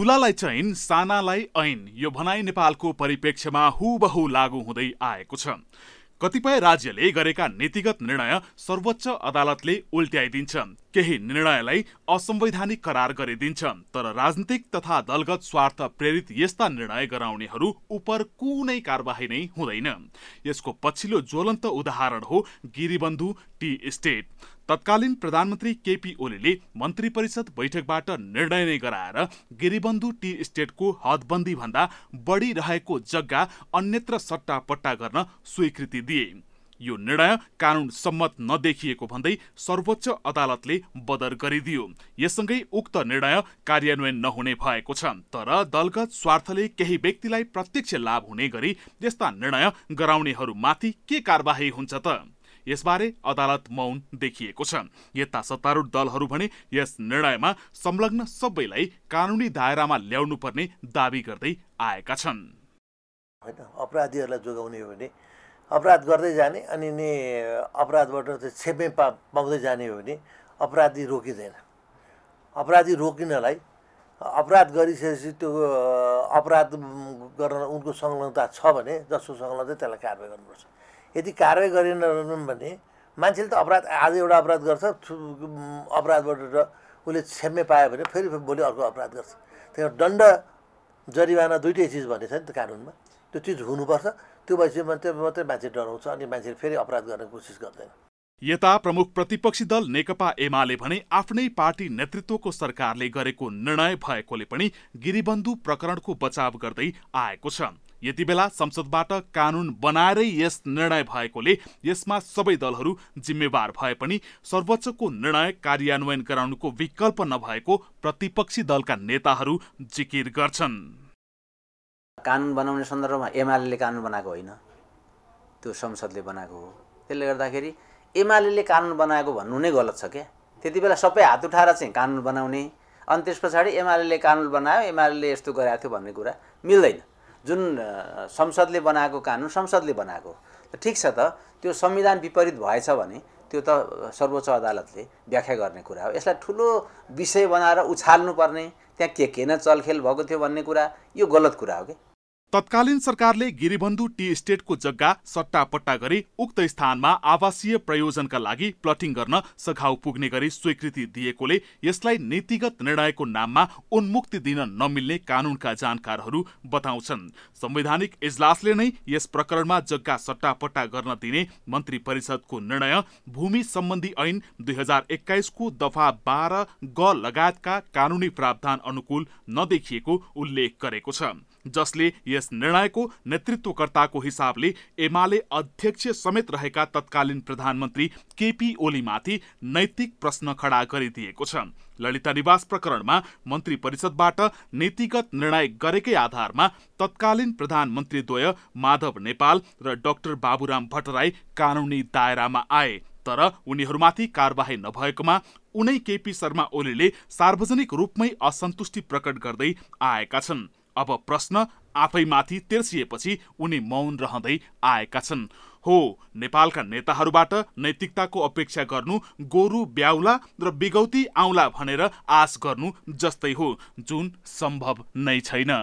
ठुलालाई चैन सानालाई ऐन यो भनाई नेपालको परिप्रेक्ष्यमा हुबहु लागू हुँदै आएको छ कतिपय राज्यले गरेका नीतिगत निर्णय सर्वोच्च अदालतले उल्ट्याइदिन्छ केही निर्णयलाई असंवैधानिक करार गरिदिन्छ तर राजनीतिक तथा दलगत स्वार्थ प्रेरित यस्ता निर्णय गराउनेहरू उप कुनै कारवाही नै हुँदैन यसको पछिल्लो ज्वलन्त उदाहरण हो गिरिबन्धु टी स्टेट तत्कालीन प्रधानमन्त्री केपी ओलीले मन्त्री परिषद बैठकबाट निर्णय नै गराएर गिरिबन्धु टी स्टेटको हदबन्दीभन्दा बढी रहेको जग्गा अन्यत्र सट्टापट्टा गर्न स्वीकृति दिए यो निर्णय कानून सम्मत नदेखिएको भन्दै सर्वोच्च अदालतले बदर गरिदियो यससँगै उक्त निर्णय कार्यान्वयन नहुने भएको छ तर दलगत स्वार्थले केही व्यक्तिलाई प्रत्यक्ष लाभ हुने गरी यस्ता निर्णय गराउनेहरूमाथि के कारवाही हुन्छ त यसबारे अदालत मौन देखिएको छ यता सत्तारूढ दलहरू भने यस निर्णयमा संलग्न सबैलाई कानुनी दायरामा ल्याउनुपर्ने दावी गर्दै आएका छन् होइन अपराधीहरूलाई जोगाउने हो भने अपराध गर्दै जाने अनि नि अपराधबाट चाहिँ छेपे पा पाउँदै जाने हो भने अपराधी रोकिँदैन अपराधी रोकिनलाई अपराध गरिसकेपछि त्यो अपराध गर्न उनको संलग्नता छ भने जसको संलग्न त्यसलाई कारवाही गर्नुपर्छ यदि कारवाही गरेन भने मान्छेले त अपराध आज एउटा अपराध गर्छ अपराधबाट उसले छेप्ने पायो भने फेरि भोलि अर्को अपराध गर्छ त्यहाँ दण्ड जरिवाना दुइटै चिज छ नि त कानुनमा त्यो चिज हुनुपर्छ त्यो भएपछि मात्रै मात्रै मान्छे डराउँछ अनि मान्छेले फेरि अपराध गर्ने कोसिस गर्दैन यता प्रमुख प्रतिपक्षी दल नेकपा एमाले भने आफ्नै पार्टी नेतृत्वको सरकारले गरेको निर्णय भएकोले पनि गिरिबन्धु प्रकरणको बचाव गर्दै आएको छ यति बेला संसदबाट कानून बनाएरै यस निर्णय भएकोले यसमा सबै दलहरू जिम्मेवार भए पनि सर्वोच्चको निर्णय कार्यान्वयन गराउनुको विकल्प नभएको प्रतिपक्षी दलका नेताहरू जिकिर गर्छन् कानुन बनाउने सन्दर्भमा एमाले कानुन बनाएको होइन त्यो संसदले बनाएको हो त्यसले गर्दाखेरि एमाले कानुन बनाएको भन्नु नै गलत छ क्या त्यति बेला सबै हात उठाएर चाहिँ कानुन बनाउने अनि त्यस पछाडि एमाले कानुन बनायो एमाले यस्तो गराएको थियो भन्ने कुरा मिल्दैन जुन संसदले बनाएको कानुन संसदले बनाएको त ठिक छ त त्यो संविधान विपरीत भएछ भने त्यो त सर्वोच्च अदालतले व्याख्या गर्ने कुरा हो यसलाई ठुलो विषय बनाएर उछाल्नुपर्ने त्यहाँ के के न चलखेल भएको थियो भन्ने कुरा यो गलत कुरा हो कि तत्कालीन सरकारले गिरिबन्धु टी स्टेटको जग्गा सट्टापट्टा गरी उक्त स्थानमा आवासीय प्रयोजनका लागि प्लटिङ गर्न सघाउ पुग्ने गरी स्वीकृति दिएकोले यसलाई नीतिगत निर्णयको नाममा उन्मुक्ति दिन नमिल्ने कानूनका जानकारहरू बताउँछन् संवैधानिक इजलासले नै यस प्रकरणमा जग्गा सट्टापट्टा गर्न दिने मन्त्री परिषदको निर्णय भूमि सम्बन्धी ऐन दुई हजार एक्काइसको दफा बाह्र ग लगायतका कानूनी प्रावधान अनुकूल नदेखिएको उल्लेख गरेको छ जसले यस निर्णयको नेतृत्वकर्ताको हिसाबले एमाले अध्यक्ष समेत रहेका तत्कालीन प्रधानमन्त्री केपी ओलीमाथि नैतिक प्रश्न खडा गरिदिएको छ ललिता निवास प्रकरणमा मन्त्री परिषदबाट नीतिगत निर्णय गरेकै आधारमा तत्कालीन प्रधानमन्त्रीद्वय माधव नेपाल र डाक्टर बाबुराम भट्टराई कानुनी दायरामा आए तर उनीहरूमाथि कारवाही नभएकोमा उनै केपी शर्मा ओलीले सार्वजनिक रूपमै असन्तुष्टि प्रकट गर्दै आएका छन् अब प्रश्न आफैमाथि तेर्सिएपछि उनी मौन रहँदै आएका छन् हो नेपालका नेताहरूबाट नैतिकताको अपेक्षा गर्नु गोरु ब्याउला र बिगौती आउला भनेर आश गर्नु जस्तै हो जुन सम्भव नै छैन